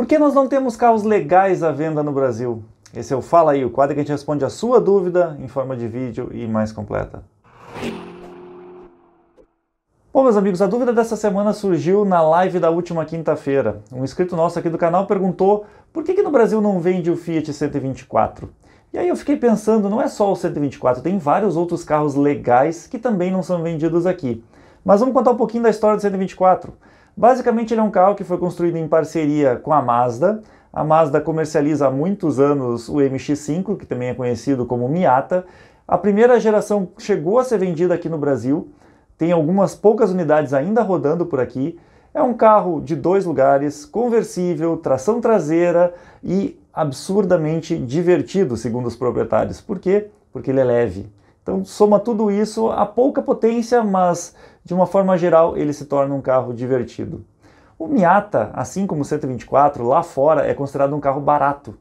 Por que nós não temos carros legais à venda no Brasil? Esse é o Fala Aí, o quadro que a gente responde a sua dúvida em forma de vídeo e mais completa. Bom, meus amigos, a dúvida dessa semana surgiu na live da última quinta-feira. Um inscrito nosso aqui do canal perguntou por que, que no Brasil não vende o Fiat 124? E aí eu fiquei pensando, não é só o 124, tem vários outros carros legais que também não são vendidos aqui. Mas vamos contar um pouquinho da história do 124. Basicamente, ele é um carro que foi construído em parceria com a Mazda. A Mazda comercializa há muitos anos o MX-5, que também é conhecido como Miata. A primeira geração chegou a ser vendida aqui no Brasil, tem algumas poucas unidades ainda rodando por aqui. É um carro de dois lugares, conversível, tração traseira e absurdamente divertido, segundo os proprietários. Por quê? Porque ele é leve. Então soma tudo isso a pouca potência, mas de uma forma geral, ele se torna um carro divertido. O Miata, assim como o 124, lá fora é considerado um carro barato.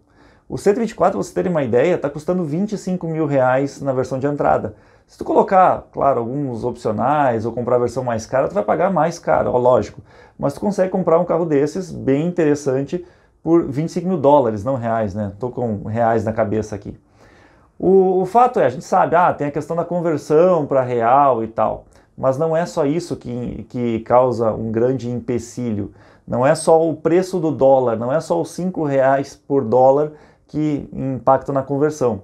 O 124, para você terem uma ideia, está custando 25 mil reais na versão de entrada. Se tu colocar, claro, alguns opcionais ou comprar a versão mais cara, tu vai pagar mais caro, ó, lógico. Mas tu consegue comprar um carro desses, bem interessante, por 25 mil dólares, não reais, né? Tô com reais na cabeça aqui. O, o fato é, a gente sabe, ah, tem a questão da conversão para real e tal. Mas não é só isso que, que causa um grande empecilho. Não é só o preço do dólar, não é só os cinco reais por dólar que impacta na conversão.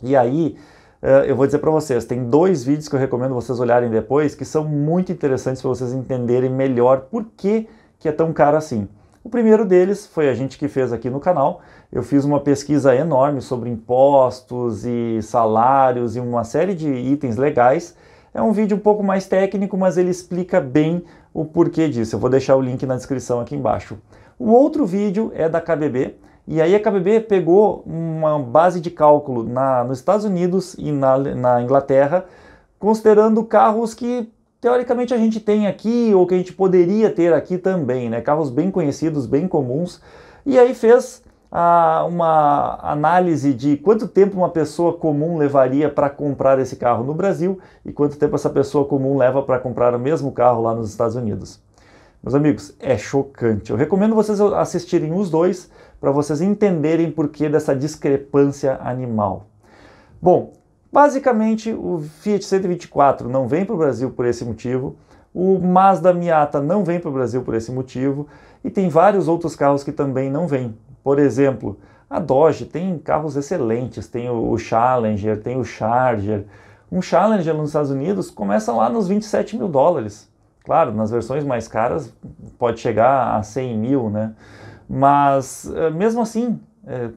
E aí, eh, eu vou dizer para vocês, tem dois vídeos que eu recomendo vocês olharem depois que são muito interessantes para vocês entenderem melhor por que, que é tão caro assim. O primeiro deles foi a gente que fez aqui no canal. Eu fiz uma pesquisa enorme sobre impostos e salários e uma série de itens legais é um vídeo um pouco mais técnico, mas ele explica bem o porquê disso. Eu vou deixar o link na descrição aqui embaixo. O outro vídeo é da KBB, e aí a KBB pegou uma base de cálculo na, nos Estados Unidos e na, na Inglaterra, considerando carros que teoricamente a gente tem aqui ou que a gente poderia ter aqui também, né? Carros bem conhecidos, bem comuns. E aí fez a uma análise de quanto tempo uma pessoa comum levaria para comprar esse carro no Brasil e quanto tempo essa pessoa comum leva para comprar o mesmo carro lá nos Estados Unidos. Meus amigos, é chocante. Eu recomendo vocês assistirem os dois para vocês entenderem por que dessa discrepância animal. Bom, basicamente o Fiat 124 não vem para o Brasil por esse motivo, o Mazda Miata não vem para o Brasil por esse motivo e tem vários outros carros que também não vêm. Por exemplo, a Dodge tem carros excelentes, tem o Challenger, tem o Charger. Um Challenger nos Estados Unidos começa lá nos 27 mil dólares. Claro, nas versões mais caras pode chegar a 100 mil, né? Mas eh, mesmo assim, é,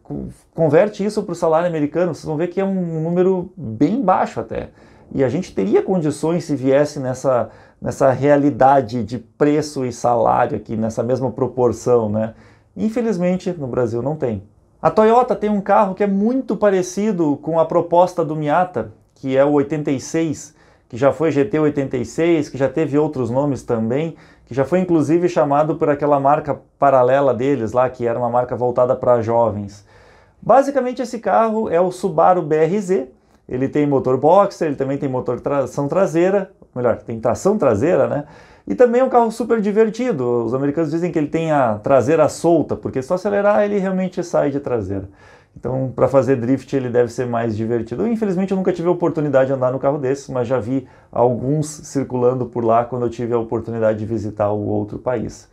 converte isso para o salário americano, vocês vão ver que é um número bem baixo até. E a gente teria condições se viesse nessa, nessa realidade de preço e salário aqui, nessa mesma proporção, né? Infelizmente, no Brasil não tem. A Toyota tem um carro que é muito parecido com a proposta do Miata, que é o 86, que já foi GT86, que já teve outros nomes também, que já foi inclusive chamado por aquela marca paralela deles lá, que era uma marca voltada para jovens. Basicamente, esse carro é o Subaru BRZ. Ele tem motor boxer, ele também tem motor tração traseira, melhor, tem tração traseira, né? E também é um carro super divertido. Os americanos dizem que ele tem a traseira solta, porque só acelerar ele realmente sai de traseira. Então, para fazer drift, ele deve ser mais divertido. Eu, infelizmente, eu nunca tive a oportunidade de andar no carro desse, mas já vi alguns circulando por lá quando eu tive a oportunidade de visitar o outro país.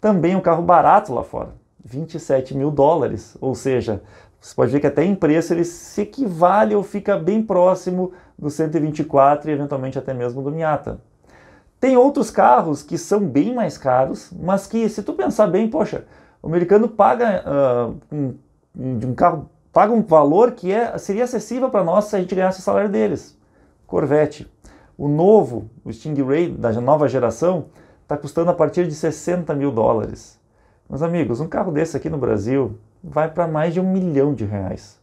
Também um carro barato lá fora, 27 mil dólares, ou seja, você pode ver que até em preço ele se equivale ou fica bem próximo do 124 e eventualmente até mesmo do Miata. Tem outros carros que são bem mais caros, mas que se tu pensar bem, poxa, o americano paga uh, um, um, carro paga um valor que é, seria acessível para nós se a gente ganhasse o salário deles. Corvette. O novo, o Stingray da nova geração, está custando a partir de 60 mil dólares. Meus amigos, um carro desse aqui no Brasil vai para mais de um milhão de reais.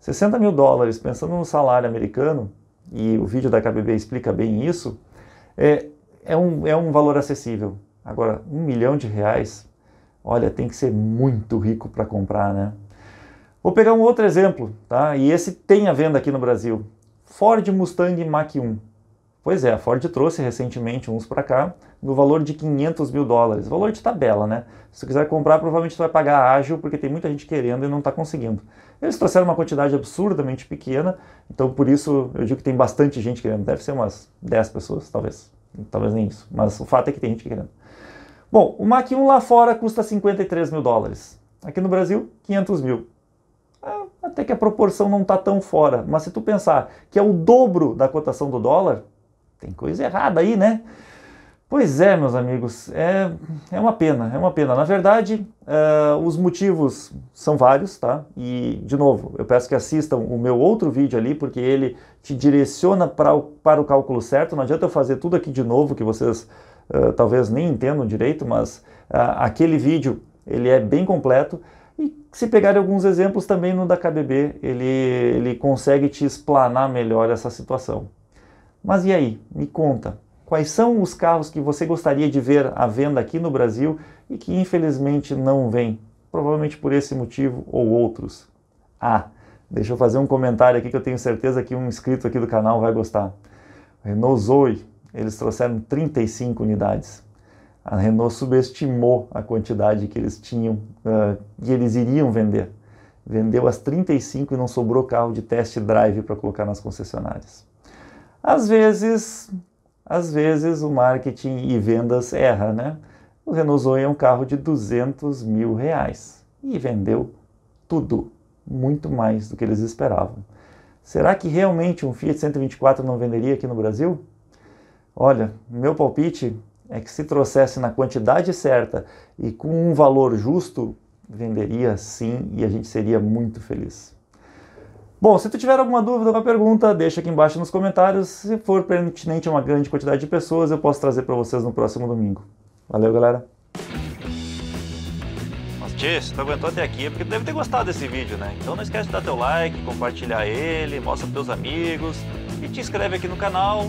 60 mil dólares, pensando no salário americano, e o vídeo da KBB explica bem isso, é, é um, é um valor acessível. Agora, um milhão de reais, olha, tem que ser muito rico para comprar, né? Vou pegar um outro exemplo, tá? E esse tem a venda aqui no Brasil. Ford Mustang Mach 1. Pois é, a Ford trouxe recentemente uns para cá no valor de 500 mil dólares. Valor de tabela, né? Se você quiser comprar, provavelmente você vai pagar ágil, porque tem muita gente querendo e não está conseguindo. Eles trouxeram uma quantidade absurdamente pequena, então por isso eu digo que tem bastante gente querendo. Deve ser umas 10 pessoas, talvez. Talvez nem isso, mas o fato é que tem gente querendo. Bom, o Mach 1 lá fora custa 53 mil dólares. Aqui no Brasil, 500 mil. Ah, até que a proporção não está tão fora. Mas se tu pensar que é o dobro da cotação do dólar, tem coisa errada aí, né? Pois é, meus amigos, é, é uma pena, é uma pena. Na verdade, uh, os motivos são vários, tá? E, de novo, eu peço que assistam o meu outro vídeo ali, porque ele te direciona para o, para o cálculo certo. Não adianta eu fazer tudo aqui de novo, que vocês uh, talvez nem entendam direito, mas uh, aquele vídeo, ele é bem completo. E se pegarem alguns exemplos também no da KBB, ele, ele consegue te explanar melhor essa situação. Mas e aí? Me conta, quais são os carros que você gostaria de ver à venda aqui no Brasil e que infelizmente não vem, provavelmente por esse motivo ou outros. Ah, deixa eu fazer um comentário aqui que eu tenho certeza que um inscrito aqui do canal vai gostar. Renault Zoe, eles trouxeram 35 unidades. A Renault subestimou a quantidade que eles tinham uh, ah, e eles iriam vender. Vendeu as 35 e não sobrou carro de test drive para colocar nas concessionárias. Às vezes, às vezes o marketing e vendas erra, né? O Renault Zoe é um carro de 200 mil reais e vendeu tudo, muito mais do que eles esperavam. Será que realmente um Fiat 124 não venderia aqui no Brasil? Olha, meu palpite é que se trouxesse na quantidade certa e com um valor justo, venderia sim e a gente seria muito feliz. Bom, se tu tiver alguma dúvida alguma pergunta, deixa aqui embaixo nos comentários. Se for pertinente a uma grande quantidade de pessoas, eu posso trazer para vocês no próximo domingo. Valeu, galera! Mas, tchê, se tu aguentou até aqui é porque deve ter gostado desse vídeo, né? Então não esquece de dar teu like, compartilhar ele, mostra pros teus amigos e te inscreve aqui no canal